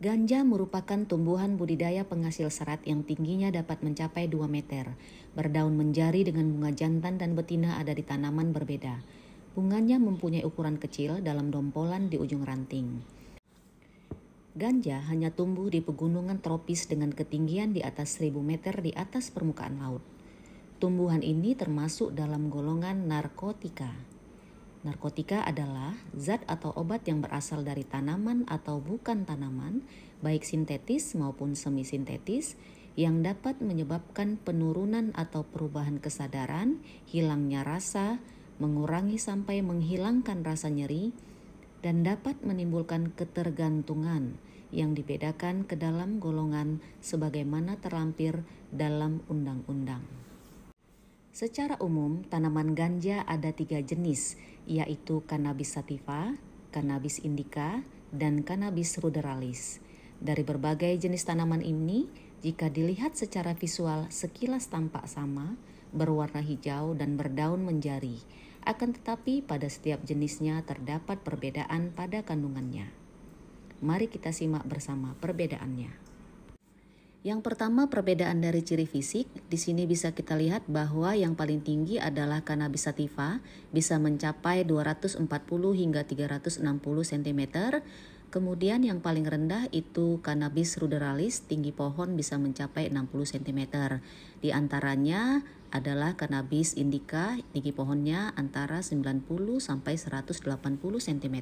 Ganja merupakan tumbuhan budidaya penghasil serat yang tingginya dapat mencapai 2 meter, berdaun menjari dengan bunga jantan dan betina ada di tanaman berbeda. Bunganya mempunyai ukuran kecil dalam dompolan di ujung ranting. Ganja hanya tumbuh di pegunungan tropis dengan ketinggian di atas 1000 meter di atas permukaan laut. Tumbuhan ini termasuk dalam golongan narkotika. Narkotika adalah zat atau obat yang berasal dari tanaman atau bukan tanaman, baik sintetis maupun semisintetis, yang dapat menyebabkan penurunan atau perubahan kesadaran, hilangnya rasa, mengurangi sampai menghilangkan rasa nyeri, dan dapat menimbulkan ketergantungan yang dibedakan ke dalam golongan sebagaimana terlampir dalam undang-undang. Secara umum, tanaman ganja ada tiga jenis, yaitu cannabis sativa, cannabis indica, dan cannabis ruderalis. Dari berbagai jenis tanaman ini, jika dilihat secara visual sekilas tampak sama, berwarna hijau dan berdaun menjari. Akan tetapi pada setiap jenisnya terdapat perbedaan pada kandungannya. Mari kita simak bersama perbedaannya. Yang pertama perbedaan dari ciri fisik, di sini bisa kita lihat bahwa yang paling tinggi adalah cannabis sativa, bisa mencapai 240 hingga 360 cm. Kemudian yang paling rendah itu cannabis ruderalis, tinggi pohon bisa mencapai 60 cm. Di antaranya adalah cannabis indica, tinggi pohonnya antara 90 sampai 180 cm.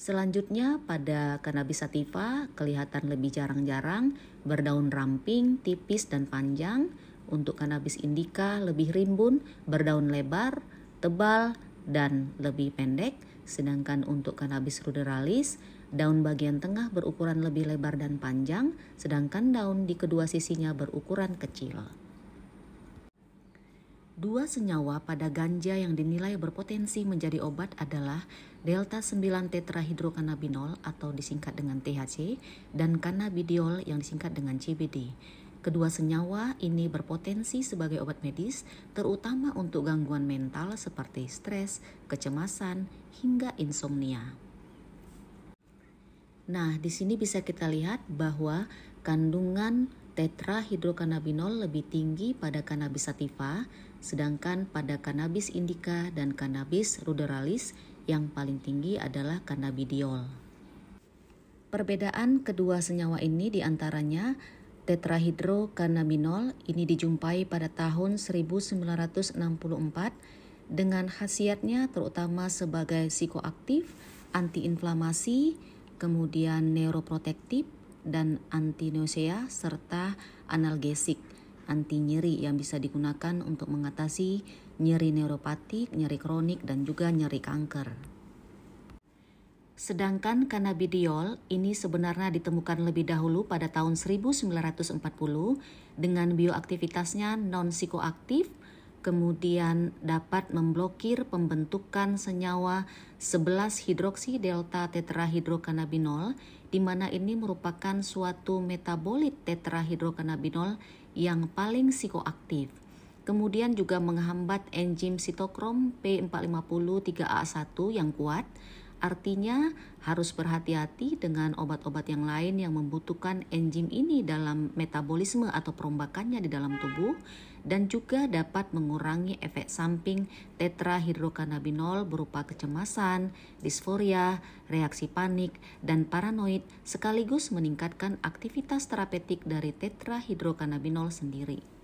Selanjutnya pada cannabis sativa kelihatan lebih jarang-jarang, berdaun ramping, tipis dan panjang. Untuk cannabis indica lebih rimbun, berdaun lebar, tebal dan lebih pendek. Sedangkan untuk cannabis ruderalis, daun bagian tengah berukuran lebih lebar dan panjang, sedangkan daun di kedua sisinya berukuran kecil. Dua senyawa pada ganja yang dinilai berpotensi menjadi obat adalah delta 9 tetrahidrokanabinol atau disingkat dengan THC dan kanabidiol yang disingkat dengan CBD. Kedua senyawa ini berpotensi sebagai obat medis terutama untuk gangguan mental seperti stres, kecemasan, hingga insomnia. Nah, di sini bisa kita lihat bahwa kandungan tetrahidrokanabinol lebih tinggi pada cannabis sativa, sedangkan pada cannabis indica dan cannabis ruderalis yang paling tinggi adalah cannabidiol. Perbedaan kedua senyawa ini diantaranya tetrahidrokanabinol ini dijumpai pada tahun 1964 dengan khasiatnya terutama sebagai psikoaktif, antiinflamasi, kemudian neuroprotektif, dan antinosea serta analgesik anti nyeri yang bisa digunakan untuk mengatasi nyeri neuropatik, nyeri kronik dan juga nyeri kanker. Sedangkan kanabidiol ini sebenarnya ditemukan lebih dahulu pada tahun 1940 dengan bioaktivitasnya non psikoaktif kemudian dapat memblokir pembentukan senyawa 11 hidroksi delta tetrahidrokanabinol di mana ini merupakan suatu metabolit tetrahidrokanabinol yang paling psikoaktif. Kemudian juga menghambat enzim sitokrom P450 3A1 yang kuat Artinya harus berhati-hati dengan obat-obat yang lain yang membutuhkan enzim ini dalam metabolisme atau perombakannya di dalam tubuh dan juga dapat mengurangi efek samping tetrahidrokanabinol berupa kecemasan, disforia, reaksi panik, dan paranoid sekaligus meningkatkan aktivitas terapeutik dari tetrahidrokanabinol sendiri.